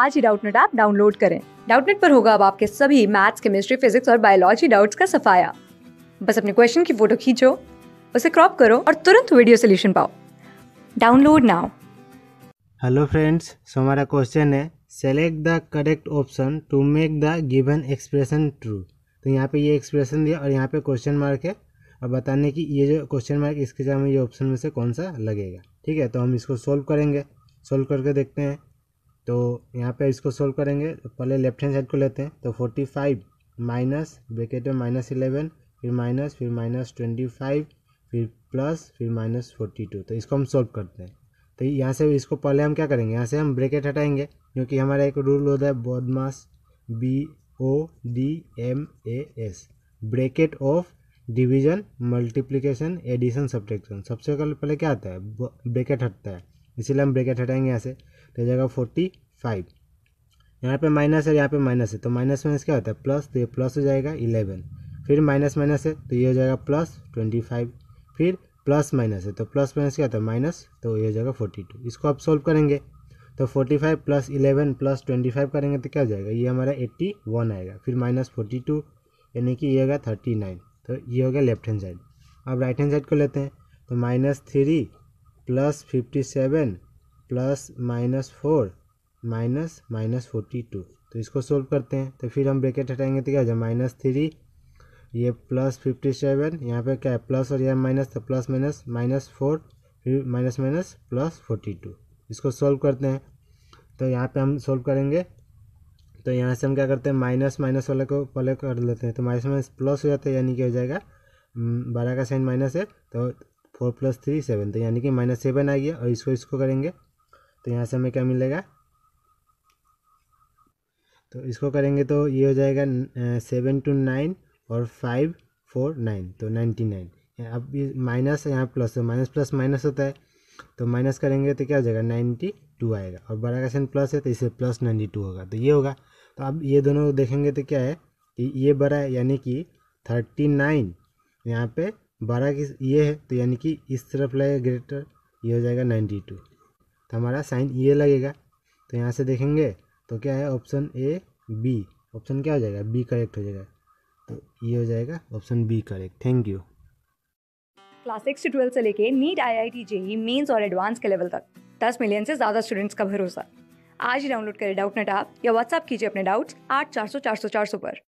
आज ही Doubtnut app download करें डाउटनेट पर होगा अब आपके सभी मैथ्स केमिस्ट्री फिजिक्स और बायोलॉजी डाउट्स का सफाया बस अपने क्वेश्चन की फोटो खींचो उसे क्रॉप करो और तुरंत वीडियो सोल्यूशन पाओ डाउनलोड नाउ हेलो फ्रेंड्स हमारा क्वेश्चन है select the correct option to make the given expression true तो यहाँ पे ये एक्सप्रेशन दिया और यहाँ पे क्वेश्चन मार्क है और बताने की ये जो क्वेश्चन मार्क इसके जहाँ में ये ऑप्शन में से कौन सा लगेगा ठीक है तो हम इसको सॉल्व करेंगे सॉल्व करके देखते हैं तो यहाँ पे इसको सोल्व करेंगे तो पहले लेफ्ट हैंड साइड को लेते हैं तो फोर्टी फाइव माइनस ब्रेकेट में माइनस इलेवन फिर माइनस फिर माइनस ट्वेंटी फाइव फिर प्लस फिर माइनस फोर्टी टू तो इसको हम सोल्व करते हैं तो यहाँ से इसको पहले हम क्या करेंगे यहाँ से हम ब्रेकेट हटाएंगे क्योंकि हमारा एक रूल होता है BODMAS B O D M A S bracket of division multiplication addition subtraction सबसे पहले क्या आता है ब्रेकेट हटता है इसीलिए हम ब्रैकेट हटाएंगे यहाँ से तो हो जाएगा फोर्टी फाइव यहाँ पर माइनस है यहाँ पे माइनस है तो माइनस माइनस क्या होता है प्लस तो ये प्लस हो जाएगा इलेवन फिर माइनस माइनस है तो ये हो जाएगा प्लस ट्वेंटी फाइव फिर प्लस माइनस है तो प्लस माइनस क्या होता है माइनस तो ये हो जाएगा फोर्टी टू इसको आप सोल्व करेंगे तो forty five plus eleven plus twenty five करेंगे तो क्या हो जाएगा ये हमारा एट्टी वन आएगा फिर माइनस फोर्टी टू यानी कि ये होगा थर्टी नाइन तो ये हो गया लेफ्ट हैंड साइड अब राइट हैंड साइड को लेते हैं तो minus three plus fifty seven plus minus four minus minus forty two तो इसको सोल्व करते हैं तो फिर हम ब्रैकेट हटाएंगे तो क्या हो जाए माइनस थ्री ये प्लस फिफ्टी सेवन यहाँ पर क्या है प्लस और यहाँ माइनस तो प्लस माइनस माइनस फोर फिर minus minus plus forty two इसको सोल्व करते हैं तो यहाँ पे हम सोल्व करेंगे तो यहाँ से हम क्या करते हैं माइनस माइनस वाले को पहले कर लेते हैं तो माइनस माइनस प्लस हो जाता है यानी क्या हो जाएगा हम्म, बारह का साइन माइनस है तो फोर प्लस थ्री सेवन तो यानी कि माइनस सेवन आ गया और इसको इसको करेंगे तो यहाँ से हमें क्या मिलेगा तो इसको करेंगे तो ये हो जाएगा सेवन टू नाइन और फाइव फोर नाइन तो नाइन्टी नाइन अब ये माइनस यहाँ प्लस है माइनस प्लस माइनस होता है तो माइनस करेंगे तो क्या हो जाएगा नाइन्टी टू आएगा और बड़ा का साइन प्लस है तो इसे प्लस नाइन्टी टू होगा तो ये होगा तो अब ये दोनों देखेंगे तो क्या है कि ये बड़ा है यानी कि थर्टी नाइन यहाँ पर बारह की ये है तो यानी कि इस तरफ लगेगा ग्रेटर ये हो जाएगा नाइन्टी टू तो हमारा साइन ये लगेगा तो यहाँ से देखेंगे तो क्या है ऑप्शन ए बी ऑप्शन क्या हो जाएगा बी करेक्ट हो जाएगा तो ये हो जाएगा option B correct thank you class six to twelfth से लेके NEET I I T JEE mains और एडवांस के लेवल तक दस मिलियन से ज़्यादा स्टूडेंट्स का भरोसा आज ही डाउनलोड करें डाउट नेट ऐप या व्हाट्सअप कीजिए अपने डाउट्स आठ चार सौ चार सौ चार सौ पर